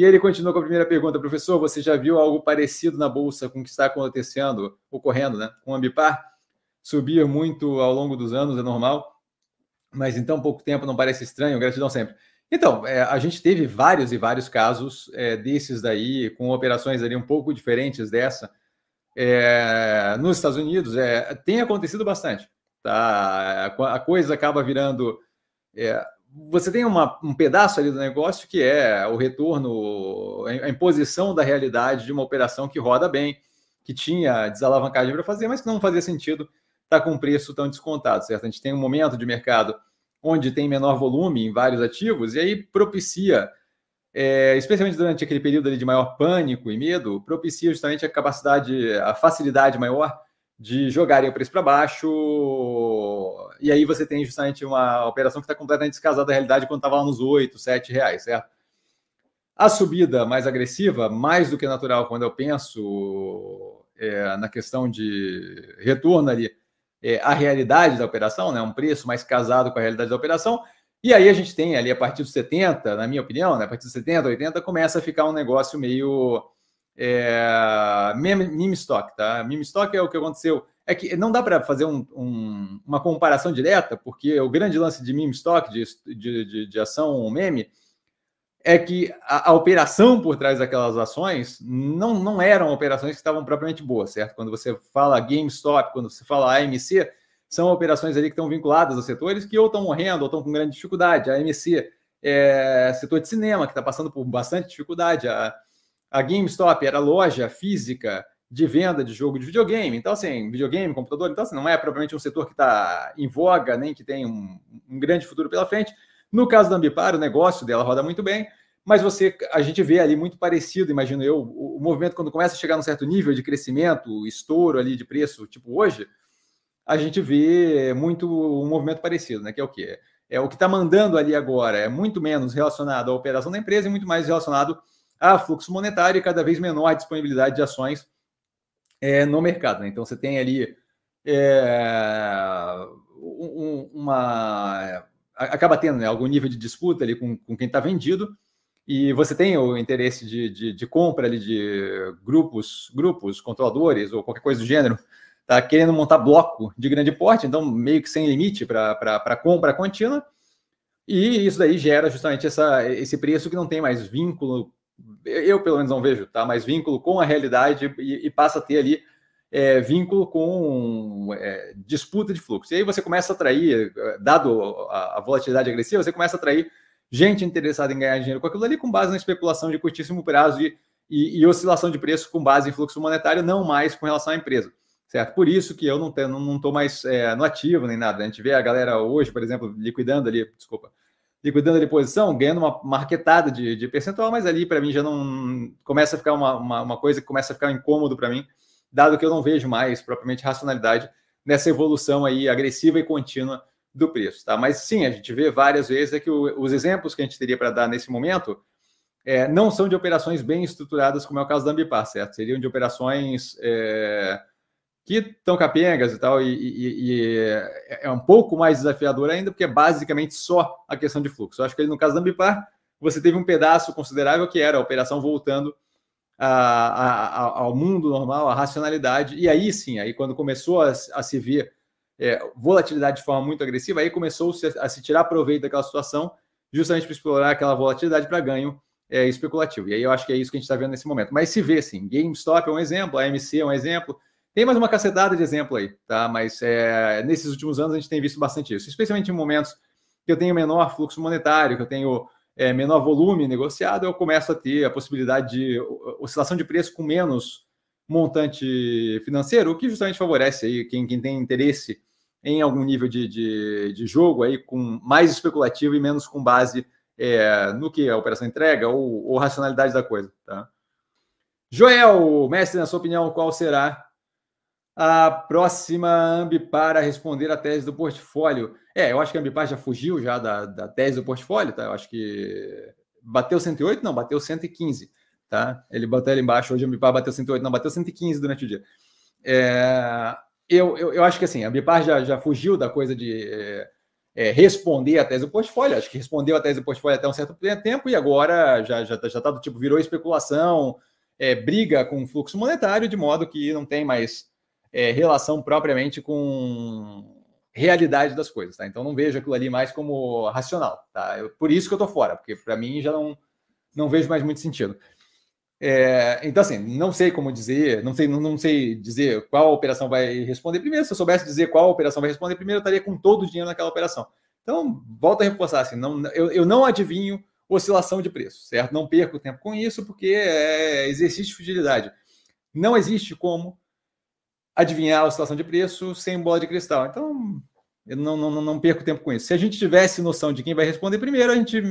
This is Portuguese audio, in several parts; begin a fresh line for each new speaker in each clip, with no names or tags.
E ele continuou com a primeira pergunta, professor, você já viu algo parecido na bolsa com o que está acontecendo, ocorrendo, né? Com a Ambipar subir muito ao longo dos anos é normal, mas em tão pouco tempo não parece estranho. Gratidão sempre. Então, é, a gente teve vários e vários casos é, desses daí, com operações ali um pouco diferentes dessa. É, nos Estados Unidos, é, tem acontecido bastante. Tá? A, a coisa acaba virando é, você tem uma, um pedaço ali do negócio que é o retorno, a imposição da realidade de uma operação que roda bem, que tinha desalavancagem para fazer, mas que não fazia sentido estar tá com um preço tão descontado, certo? A gente tem um momento de mercado onde tem menor volume em vários ativos, e aí propicia, é, especialmente durante aquele período de maior pânico e medo, propicia justamente a capacidade, a facilidade maior de jogarem o preço para baixo, e aí você tem justamente uma operação que está completamente descasada da realidade quando estava lá nos 8, 7 reais, certo? A subida mais agressiva, mais do que natural, quando eu penso é, na questão de retorno ali, é, a realidade da operação, né, um preço mais casado com a realidade da operação, e aí a gente tem ali a partir dos 70, na minha opinião, né, a partir dos 70, 80, começa a ficar um negócio meio é, meme, stock, tá? Meme stock é o que aconteceu. É que não dá para fazer um, um, uma comparação direta, porque o grande lance de meme stock, de, de, de, de ação meme, é que a, a, operação por trás daquelas ações não, não eram operações que estavam propriamente boas, certo? Quando você fala GameStop, quando você fala AMC, são operações ali que estão vinculadas a setores que ou estão morrendo ou estão com grande dificuldade. A AMC é setor de cinema, que está passando por bastante dificuldade. A, a GameStop era loja física de venda de jogo de videogame. Então, assim, videogame, computador, então, assim, não é propriamente um setor que está em voga, nem que tem um, um, grande futuro pela frente. No caso da Ambipar, o negócio dela roda muito bem, mas você, a gente vê ali muito parecido, imagino eu, o, o movimento quando começa a chegar num certo nível de crescimento, estouro ali de preço, tipo hoje, a gente vê muito um movimento parecido, né? Que é o quê? É o que está mandando ali agora, é muito menos relacionado à operação da empresa e muito mais relacionado a fluxo monetário e cada vez menor a disponibilidade de ações é, no mercado. Né? Então você tem ali é, um, uma. acaba tendo né, algum nível de disputa ali com, com quem está vendido, e você tem o interesse de, de, de, compra ali de grupos, grupos, controladores ou qualquer coisa do gênero, tá querendo montar bloco de grande porte, então meio que sem limite para compra contínua. E isso daí gera justamente essa, esse preço que não tem mais vínculo eu pelo menos não vejo, tá? Mas vínculo com a realidade e, e passa a ter ali é, vínculo com é, disputa de fluxo. E aí você começa a atrair, dado a, a, volatilidade agressiva, você começa a atrair gente interessada em ganhar dinheiro com aquilo ali com base na especulação de curtíssimo prazo e, e, e oscilação de preço com base em fluxo monetário, não mais com relação à empresa. Certo? Por isso que eu não estou não, não mais é, no ativo nem nada. A gente vê a galera hoje, por exemplo, liquidando ali, desculpa, liquidando cuidando da posição, ganhando uma marquetada de, de percentual, mas ali para mim já não começa a ficar uma, uma, uma coisa que começa a ficar incômodo para mim, dado que eu não vejo mais propriamente racionalidade nessa evolução aí agressiva e contínua do preço, tá? Mas sim, a gente vê várias vezes é que o, os exemplos que a gente teria para dar nesse momento é, não são de operações bem estruturadas, como é o caso da Ambipar, certo? Seriam de operações é, que estão capengas e tal, e, e, e, é, é um pouco mais desafiador ainda, porque é basicamente só a questão de fluxo. Eu acho que ali no caso da Ambipar, você teve um pedaço considerável que era a operação voltando a, a, ao mundo normal, à racionalidade, e aí sim, aí quando começou a, a se ver é, volatilidade de forma muito agressiva, aí começou -se a, se tirar proveito daquela situação, justamente para explorar aquela volatilidade para ganho é, especulativo. E aí eu acho que é isso que a gente está vendo nesse momento. Mas se vê, sim, GameStop é um exemplo, AMC é um exemplo, tem mais uma cacetada de exemplo aí, tá? Mas é, nesses últimos anos a gente tem visto bastante isso, especialmente em momentos que eu tenho menor fluxo monetário, que eu tenho é, menor volume negociado, eu começo a ter a possibilidade de oscilação de preço com menos montante financeiro, o que justamente favorece aí quem, quem tem interesse em algum nível de, de, de, jogo aí com mais especulativo e menos com base é, no que a operação entrega ou, ou racionalidade da coisa. Tá? Joel, mestre, na sua opinião, qual será a próxima Ambipar a responder a tese do portfólio. É, eu acho que a Ambipar já fugiu já da, da tese do portfólio, tá? Eu acho que bateu 108? Não, bateu 115, tá? Ele bateu ali embaixo, hoje a Ambipar bateu 108, não, bateu 115 durante o dia. É, eu, eu, eu, acho que assim, a Ambipar já, já fugiu da coisa de é, responder a tese do portfólio, acho que respondeu a tese do portfólio até um certo tempo e agora já já, já tá do tipo, virou especulação, é, briga com o fluxo monetário, de modo que não tem mais é, relação propriamente com realidade das coisas, tá? Então não vejo aquilo ali mais como racional, tá? Eu, por isso que eu tô fora, porque para mim já não, não vejo mais muito sentido. É, então assim, não sei como dizer, não sei, não, não sei dizer qual operação vai responder primeiro. Se eu soubesse dizer qual operação vai responder primeiro, eu estaria com todo o dinheiro naquela operação. Então, volta a reforçar assim, não, eu, eu não adivinho oscilação de preço, certo? Não perco tempo com isso, porque é exercício de futilidade. Não existe como adivinhar a oscilação de preço sem bola de cristal. Então, eu não, não, não perco tempo com isso. Se a gente tivesse noção de quem vai responder primeiro, a gente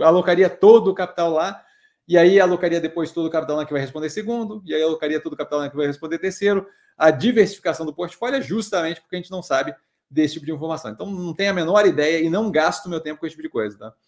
alocaria todo o capital lá, e aí alocaria depois todo o capital na que vai responder segundo, e aí alocaria todo o capital na que vai responder terceiro. A diversificação do portfólio é justamente porque a gente não sabe desse tipo de informação. Então, não tenho a menor ideia e não gasto meu tempo com esse tipo de coisa, tá?